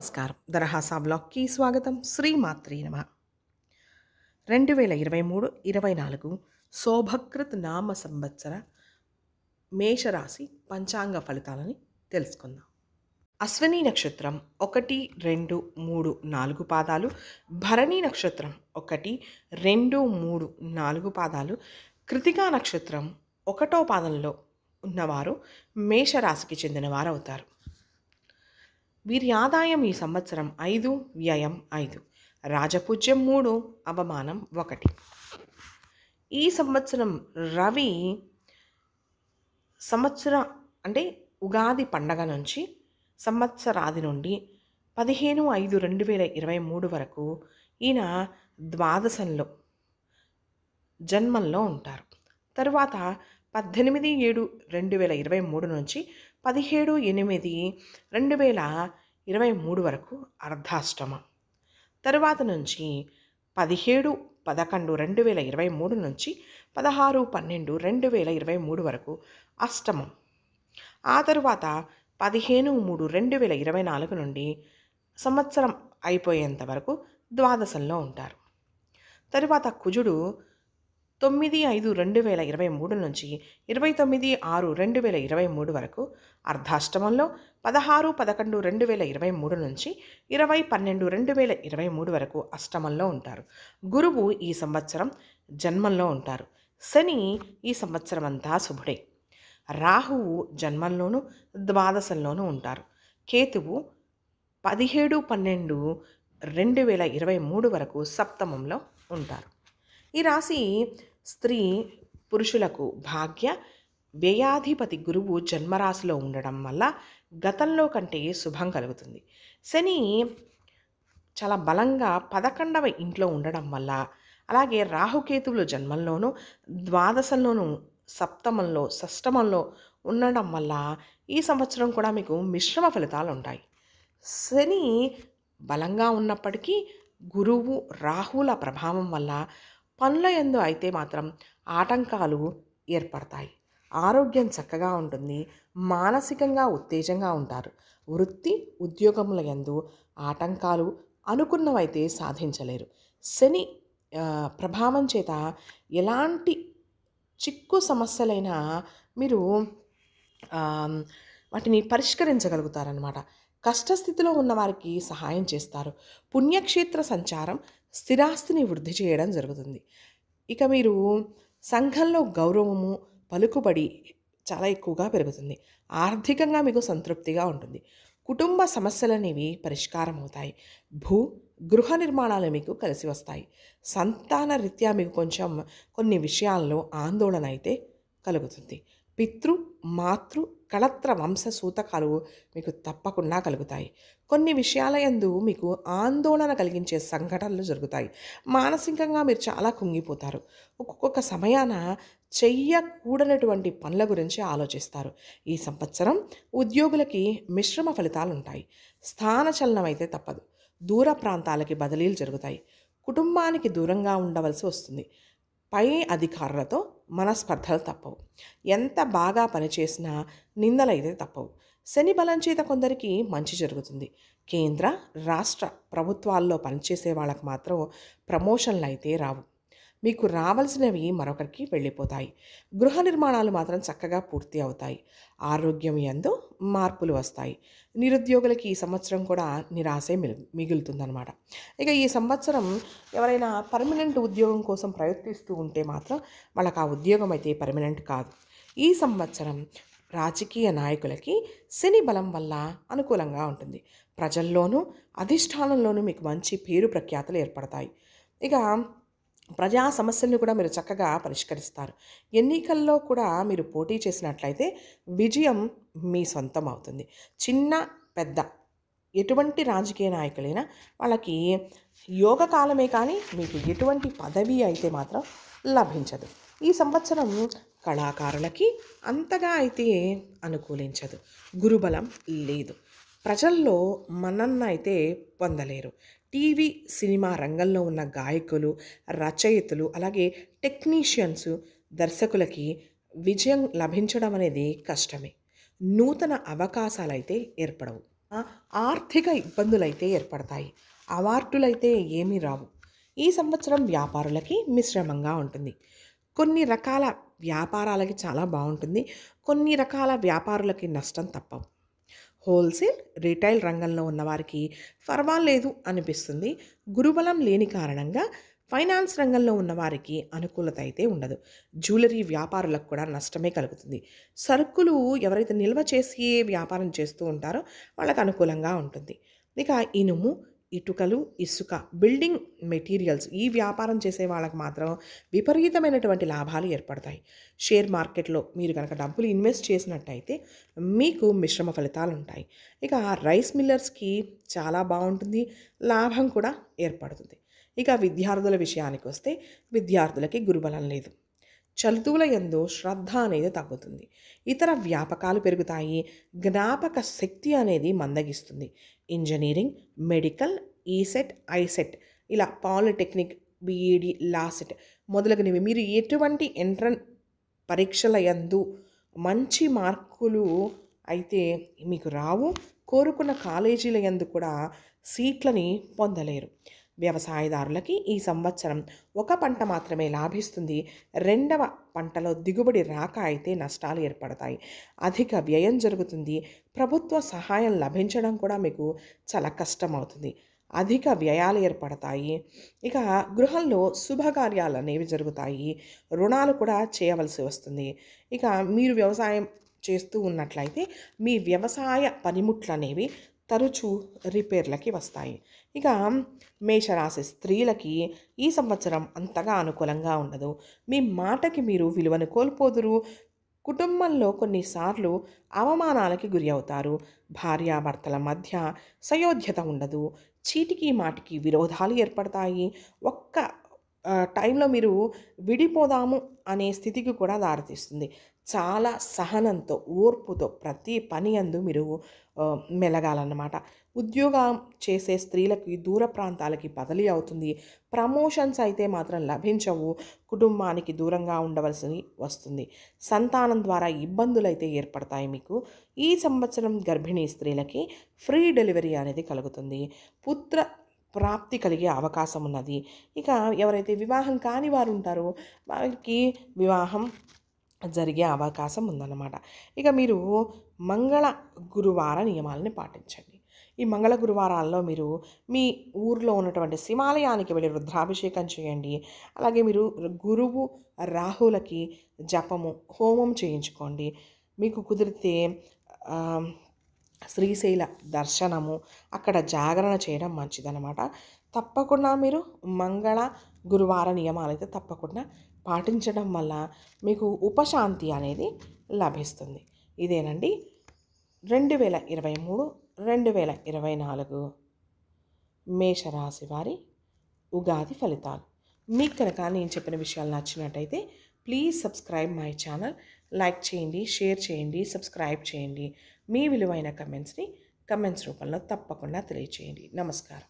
నమస్కారం దరహాసా బ్లాక్కి స్వాగతం శ్రీ మాత్రి నమ రెండు వేల ఇరవై మూడు ఇరవై నాలుగు శోభకృత్ నామ సంవత్సర మేషరాశి పంచాంగ ఫలితాలని తెలుసుకుందాం అశ్విని నక్షత్రం ఒకటి రెండు మూడు నాలుగు పాదాలు భరణి నక్షత్రం ఒకటి రెండు మూడు నాలుగు పాదాలు కృతికా నక్షత్రం ఒకటో పాదంలో ఉన్నవారు మేషరాశికి చెందినవారు అవుతారు వీరి ఆదాయం ఈ సంవత్సరం ఐదు వ్యయం ఐదు రాజపూజ్యం మూడు అవమానం ఒకటి ఈ సంవత్సరం రవి సంవత్సర అంటే ఉగాది పండగ నుంచి సంవత్సరాది నుండి పదిహేను ఐదు రెండు వేల ఇరవై మూడు వరకు ఈయన ద్వాదశంలో జన్మంలో ఉంటారు తరువాత పద్దెనిమిది ఏడు రెండు వేల ఇరవై మూడు నుంచి పదిహేడు ఎనిమిది రెండు వేల ఇరవై మూడు వరకు అర్ధాష్టమ తరువాత నుంచి పదిహేడు పదకొండు రెండు వేల ఇరవై మూడు నుంచి పదహారు పన్నెండు రెండు వేల ఇరవై మూడు వరకు అష్టమం ఆ తరువాత పదిహేను మూడు రెండు వేల ఇరవై నాలుగు నుండి సంవత్సరం అయిపోయేంత వరకు ద్వాదశంలో ఉంటారు తరువాత కుజుడు తొమ్మిది ఐదు రెండు వేల ఇరవై మూడు నుంచి ఇరవై తొమ్మిది ఆరు రెండు వేల ఇరవై మూడు వరకు అర్ధాష్టమంలో పదహారు పదకొండు రెండు వేల ఇరవై మూడు నుంచి ఇరవై పన్నెండు రెండు వేల ఇరవై మూడు వరకు అష్టమంలో ఉంటారు గురువు ఈ సంవత్సరం జన్మంలో ఉంటారు శని ఈ సంవత్సరం అంతా శుభుడే రాహువు జన్మంలోనూ ద్వాదశంలోనూ ఉంటారు కేతువు పదిహేడు పన్నెండు రెండు వేల ఇరవై మూడు వరకు సప్తమంలో ఉంటారు ఈ రాశి స్త్రీ పురుషులకు భాగ్య వ్యయాధిపతి గురువు జన్మరాశిలో ఉండడం వల్ల గతంలో కంటే శుభం కలుగుతుంది శని చాలా బలంగా పదకొండవ ఇంట్లో ఉండడం వల్ల అలాగే రాహుకేతువులు జన్మంలోనూ ద్వాదశంలోనూ సప్తమంలో షష్టమంలో ఉండడం వల్ల ఈ సంవత్సరం కూడా మీకు మిశ్రమ ఫలితాలు ఉంటాయి శని బలంగా ఉన్నప్పటికీ గురువు రాహుల ప్రభావం వల్ల పనుల ఎందు అయితే మాత్రం ఆటంకాలు ఏర్పడతాయి ఆరోగ్యం చక్కగా ఉంటుంది మానసికంగా ఉత్తేజంగా ఉంటారు వృత్తి ఉద్యోగముల ఎందు ఆటంకాలు అనుకున్నవైతే సాధించలేరు శని ప్రభావం చేత ఎలాంటి చిక్కు సమస్యలైనా మీరు వాటిని పరిష్కరించగలుగుతారనమాట కష్టస్థితిలో ఉన్నవారికి సహాయం చేస్తారు పుణ్యక్షేత్ర సంచారం స్థిరాస్తిని వృద్ధి చేయడం జరుగుతుంది ఇక మీరు సంఘంలో గౌరవము పలుకుబడి చాలా ఎక్కువగా పెరుగుతుంది ఆర్థికంగా మీకు సంతృప్తిగా ఉంటుంది కుటుంబ సమస్యలు అనేవి పరిష్కారం అవుతాయి భూ గృహ నిర్మాణాలు మీకు కలిసి వస్తాయి సంతాన రీత్యా మీకు కొంచెం కొన్ని విషయాల్లో ఆందోళన అయితే కలుగుతుంది పితృ మాతృ కళత్ర వంశ సూతకాలు మీకు తప్పకుండా కలుగుతాయి కొన్ని విషయాల ఎందు మీకు ఆందోళన కలిగించే సంఘటనలు జరుగుతాయి మానసికంగా మీరు చాలా కుంగిపోతారు ఒక్కొక్క సమయాన చెయ్యకూడనటువంటి పనుల గురించి ఆలోచిస్తారు ఈ సంవత్సరం ఉద్యోగులకి మిశ్రమ ఫలితాలు ఉంటాయి స్థానచలనం అయితే తప్పదు దూర ప్రాంతాలకి బదిలీలు జరుగుతాయి కుటుంబానికి దూరంగా ఉండవలసి వస్తుంది పై అధికారులతో మనస్పర్ధలు తప్పవు ఎంత బాగా పనిచేసినా నిందలైతే తప్పవు శని బలం చేత కొందరికి మంచి జరుగుతుంది కేంద్ర రాష్ట్ర ప్రభుత్వాల్లో పనిచేసే వాళ్ళకి మాత్రం ప్రమోషన్లు అయితే రావు మీకు రావాల్సినవి మరొకరికి వెళ్ళిపోతాయి గృహ నిర్మాణాలు మాత్రం చక్కగా పూర్తి అవుతాయి ఆరోగ్యం ఎందు మార్పులు వస్తాయి నిరుద్యోగులకి ఈ సంవత్సరం కూడా నిరాశే మిగు మిగులుతుందనమాట ఇక ఈ సంవత్సరం ఎవరైనా పర్మనెంట్ ఉద్యోగం కోసం ప్రయత్నిస్తూ ఉంటే మాత్రం వాళ్ళకి ఆ ఉద్యోగం అయితే పర్మనెంట్ కాదు ఈ సంవత్సరం రాజకీయ నాయకులకి శని బలం వల్ల అనుకూలంగా ఉంటుంది ప్రజల్లోనూ అధిష్టానంలోనూ మీకు మంచి పేరు ప్రఖ్యాతలు ఏర్పడతాయి ఇక ప్రజా సమస్యలను కూడా మీరు చక్కగా పరిష్కరిస్తారు ఎన్నికల్లో కూడా మీరు పోటీ చేసినట్లయితే విజయం మీ సొంతం అవుతుంది చిన్న పెద్ద ఎటువంటి రాజకీయ నాయకులైనా వాళ్ళకి యోగ కాలమే కానీ మీకు ఎటువంటి పదవి అయితే మాత్రం లభించదు ఈ సంవత్సరం కళాకారులకి అంతగా అయితే అనుకూలించదు గురుబలం లేదు ప్రజల్లో మనన్న అయితే పొందలేరు టీవీ సినిమా రంగంలో ఉన్న గాయకులు రచయితలు అలాగే టెక్నీషియన్స్ దర్శకులకి విజయం లభించడం అనేది కష్టమే నూతన అవకాశాలైతే ఏర్పడవు ఆర్థిక ఇబ్బందులైతే ఏర్పడతాయి అవార్డులైతే ఏమీ రావు ఈ సంవత్సరం వ్యాపారులకి మిశ్రమంగా ఉంటుంది కొన్ని రకాల వ్యాపారాలకి చాలా బాగుంటుంది కొన్ని రకాల వ్యాపారులకి నష్టం తప్పవు హోల్సేల్ రిటైల్ రంగంలో ఉన్నవారికి పర్వాలేదు అనిపిస్తుంది గురుబలం లేని కారణంగా ఫైనాన్స్ రంగంలో ఉన్నవారికి అనుకూలత అయితే ఉండదు జ్యువెలరీ వ్యాపారులకు కూడా నష్టమే కలుగుతుంది సరుకులు ఎవరైతే నిల్వ చేసి వ్యాపారం చేస్తూ ఉంటారో వాళ్ళకు అనుకూలంగా ఉంటుంది ఇక ఇనుము ఇటుకలు ఇసుక బిల్డింగ్ మెటీరియల్స్ ఈ వ్యాపారం చేసే వాళ్ళకి మాత్రం విపరీతమైనటువంటి లాభాలు ఏర్పడతాయి షేర్ మార్కెట్లో మీరు కనుక డబ్బులు ఇన్వెస్ట్ చేసినట్టయితే మీకు మిశ్రమ ఫలితాలు ఉంటాయి ఇక రైస్ మిల్లర్స్కి చాలా బాగుంటుంది లాభం కూడా ఏర్పడుతుంది ఇక విద్యార్థుల విషయానికి వస్తే విద్యార్థులకి గురుబలం లేదు చదువుల ఎందు శ్రద్ధ అనేది తగ్గుతుంది ఇతర వ్యాపకాలు పెరుగుతాయి జ్ఞాపక శక్తి అనేది మందగిస్తుంది ఇంజనీరింగ్ మెడికల్ ఈసెట్ ఐసెట్ ఇలా పాలిటెక్నిక్ బీఈడి లాసెట్ మొదలగునవి మీరు ఎటువంటి ఎంట్రన్ పరీక్షల యందు మంచి మార్కులు అయితే మీకు రావు కోరుకున్న కాలేజీల యందు కూడా సీట్లని పొందలేరు వ్యవసాయదారులకి ఈ సంవత్సరం ఒక పంట మాత్రమే లాభిస్తుంది రెండవ పంటలో దిగుబడి రాక అయితే నష్టాలు ఏర్పడతాయి అధిక వ్యయం జరుగుతుంది ప్రభుత్వ సహాయం లభించడం కూడా మీకు చాలా కష్టమవుతుంది అధిక వ్యయాలు ఏర్పడతాయి ఇక గృహంలో శుభకార్యాలు అనేవి జరుగుతాయి రుణాలు కూడా చేయవలసి వస్తుంది ఇక మీరు వ్యవసాయం చేస్తూ ఉన్నట్లయితే మీ వ్యవసాయ పనిముట్లు అనేవి తరచూ రిపేర్లకి వస్తాయి ఇక మేషరాశి స్త్రీలకి ఈ సంవత్సరం అంతగా అనుకూలంగా ఉండదు మీ మాటకి మీరు విలువను కోల్పోదురు కుటుంబంలో కొన్నిసార్లు అవమానాలకి గురి అవుతారు భార్యాభర్తల మధ్య సయోధ్యత ఉండదు చీటికి మాటికి విరోధాలు ఏర్పడతాయి ఒక్క టైంలో మీరు విడిపోదాము అనే స్థితికి కూడా దారితీస్తుంది చాలా సహనంతో ఓర్పుతో ప్రతి పని అందు మీరు మెలగాలన్నమాట ఉద్యోగం చేసే స్త్రీలకి దూర ప్రాంతాలకి బదిలీ అవుతుంది ప్రమోషన్స్ అయితే మాత్రం లభించవు కుటుంబానికి దూరంగా ఉండవలసి వస్తుంది సంతానం ద్వారా ఇబ్బందులు అయితే ఏర్పడతాయి మీకు ఈ సంవత్సరం గర్భిణీ స్త్రీలకి ఫ్రీ డెలివరీ అనేది కలుగుతుంది పుత్ర ప్రాప్తి కలిగే అవకాశం ఉన్నది ఇక ఎవరైతే వివాహం కాని వారు ఉంటారో వారికి వివాహం జరిగే అవకాశం ఉందన్నమాట ఇక మీరు మంగళ గురువార నియమాలని పాటించండి ఈ మంగళ గురువారాల్లో మీరు మీ ఊర్లో ఉన్నటువంటి శివాలయానికి వెళ్ళి రుద్రాభిషేకం చేయండి అలాగే మీరు గురువు రాహులకి జపము హోమం చేయించుకోండి మీకు కుదిరితే శ్రీశైల దర్శనము అక్కడ జాగరణ చేయడం మంచిదన్నమాట తప్పకుండా మీరు మంగళ గురువార నియమాలు అయితే తప్పకుండా పాటించడం వల్ల మీకు ఉపశాంతి అనేది లభిస్తుంది ఇదేనండి రెండు వేల ఇరవై మూడు రెండు వేల ఇరవై నాలుగు మేషరాశి వారి ఉగాది ఫలితాలు మీకు కనుక నేను చెప్పిన విషయాలు నచ్చినట్టయితే please subscribe my channel like చేయండి షేర్ చేయండి సబ్స్క్రైబ్ చేయండి మీ విలువైన కమెంట్స్ని కమెంట్స్ రూపంలో తప్పకుండా తెలియచేయండి నమస్కారం